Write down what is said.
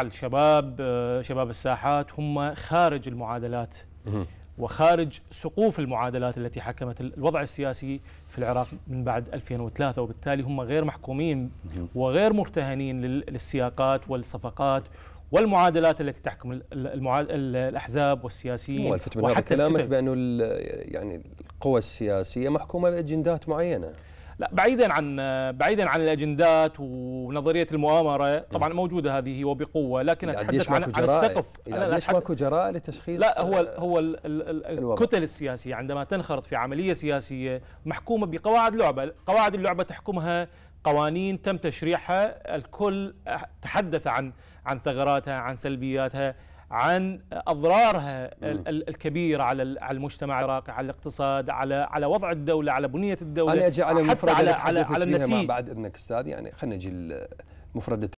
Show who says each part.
Speaker 1: الشباب آه، شباب الساحات هم خارج المعادلات وخارج سقوف المعادلات التي حكمت الوضع السياسي في العراق من بعد 2003 وبالتالي هم غير محكومين وغير مرتهنين للسياقات والصفقات والمعادلات التي تحكم المعاد... الاحزاب والسياسيين وحتى كلامك
Speaker 2: بانه يعني القوى السياسيه محكومه باجندات معينه
Speaker 1: لا بعيدا عن بعيدا عن الاجندات ونظريه المؤامره طبعا موجوده هذه وبقوه لكن اتحدث عن, عن السقف ليش
Speaker 3: ماكو جراء لتشخيص لا
Speaker 1: هو ال هو الـ الـ الكتل السياسيه عندما تنخرط في عمليه سياسيه محكومه بقواعد لعبه قواعد اللعبه تحكمها قوانين تم تشريعها الكل تحدث عن عن ثغراتها عن سلبياتها عن اضرارها الكبيره على على المجتمع العراقي على الاقتصاد على على وضع الدوله على بنيه الدوله انا اجي على حتى على على, على النسيج
Speaker 2: بعد اذنك استاذ يعني خلينا نجي مفردة